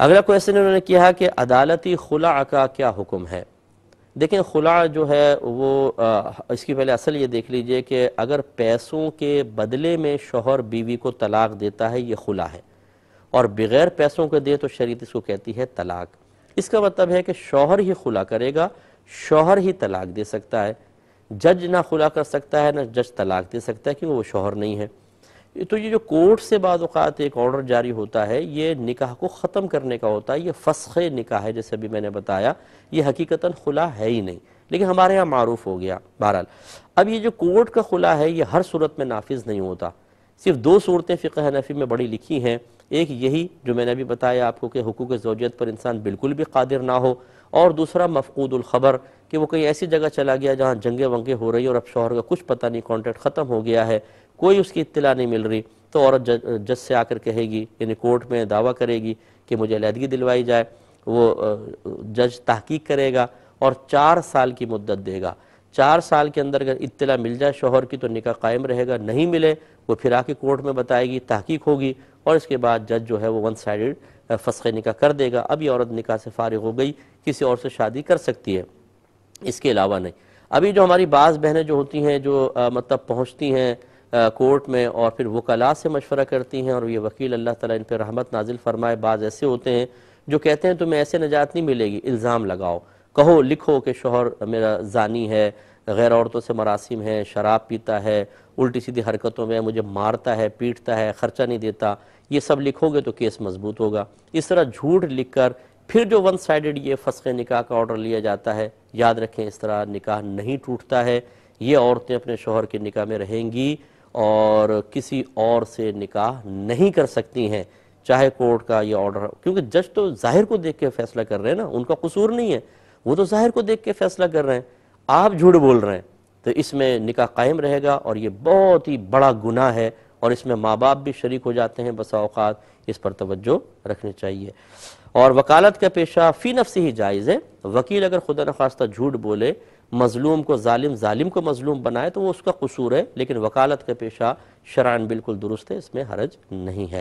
अगला क्वेश्चन उन्होंने किया कि अदालती खुला का क्या हुक्म है देखें खुला जो है वो आ, इसकी पहले असल ये देख लीजिए कि अगर पैसों के बदले में शोहर बीवी को तलाक देता है ये खुला है और बग़ैर पैसों के दे तो शरीत इसको कहती है तलाक इसका मतलब है कि शोहर ही खुला करेगा शोहर ही तलाक दे सकता है जज ना खुला कर सकता है ना जज तलाक दे सकता है क्योंकि वो शोहर नहीं है तो ये जो कोर्ट से बाज़ात एक ऑर्डर जारी होता है ये निकाह को ख़त्म करने का होता है ये फसख निकाह है जैसे अभी मैंने बताया ये हकीकता खुला है ही नहीं लेकिन हमारे यहाँ मारूफ हो गया बहरहाल अब ये जो कोर्ट का खुला है ये हर सूरत में नाफिज नहीं होता सिर्फ दो सूरतें फ़िक में बड़ी लिखी हैं एक यही जो मैंने अभी बताया आपको कि हकूक़ जोजियत पर इंसान बिल्कुल भी कादिर ना हो और दूसरा मफकूदुलखबर कि वो कहीं ऐसी जगह चला गया जहाँ जंगे वंगे हो रही और अब शोहर का कुछ पता नहीं कॉन्ट्रैक्ट ख़त्म हो गया है कोई उसकी इतला नहीं मिल रही तो औरत जज से आकर कहेगी यानी कोर्ट में दावा करेगी कि मुझे अलीहदगी दिलवाई जाए वो जज तहकीक करेगा और चार साल की मुद्दत देगा चार साल के अंदर अगर इतला मिल जाए शोहर की तो निका कायम रहेगा नहीं मिले वो फिर आके कोर्ट में बताएगी तहकीक होगी और इसके बाद जज जो है वो वन साइड फसक निका कर देगा अभी औरत निका से फारिग हो गई किसी और से शादी कर सकती है इसके अलावा नहीं अभी जो हमारी बाज़ बहनें जो होती हैं जो आ, मतलब पहुँचती हैं कोर्ट में और फिर वकला से मशवरा करती हैं और ये वकील अल्लाह ताला इन पर रहमत नाजिल फरमाए बाज़ ऐसे होते हैं जो कहते हैं तुम्हें ऐसे निजात नहीं मिलेगी इल्ज़ाम लगाओ कहो लिखो कि शोहर मेरा जानी है गैर औरतों से मरासिम है शराब पीता है उल्टी सीधी हरकतों में मुझे मारता है पीटता है ख़र्चा नहीं देता ये सब लिखोगे तो केस मजबूत होगा इस तरह झूठ लिखकर फिर जो वन साइडेड ये फसके निकाह का ऑर्डर लिया जाता है याद रखें इस तरह निकाह नहीं टूटता है ये औरतें अपने शोहर के निकाह में रहेंगी और किसी और से निकाह नहीं कर सकती हैं चाहे कोर्ट का ये ऑर्डर क्योंकि जज तो जाहिर को देख के फैसला कर रहे हैं ना उनका कसूर नहीं है वो तो ज़ाहिर को देख के फैसला कर रहे हैं आप झूठ बोल रहे हैं तो इसमें निका कायम रहेगा और ये बहुत ही बड़ा गुना है और इसमें माँ बाप भी शरीक हो जाते हैं बस अवकात इस पर तवज्जो रखनी चाहिए और वकालत का पेशा फ़ी नफ से ही जायज़ है वकील अगर खुदा न खास्ता झूठ बोले मजलूम को ालिम ालिम को मजलूम बनाए तो वो उसका कसूर है लेकिन वकालत का पेशा शरान बिल्कुल दुरुस्त है इसमें हरज नहीं है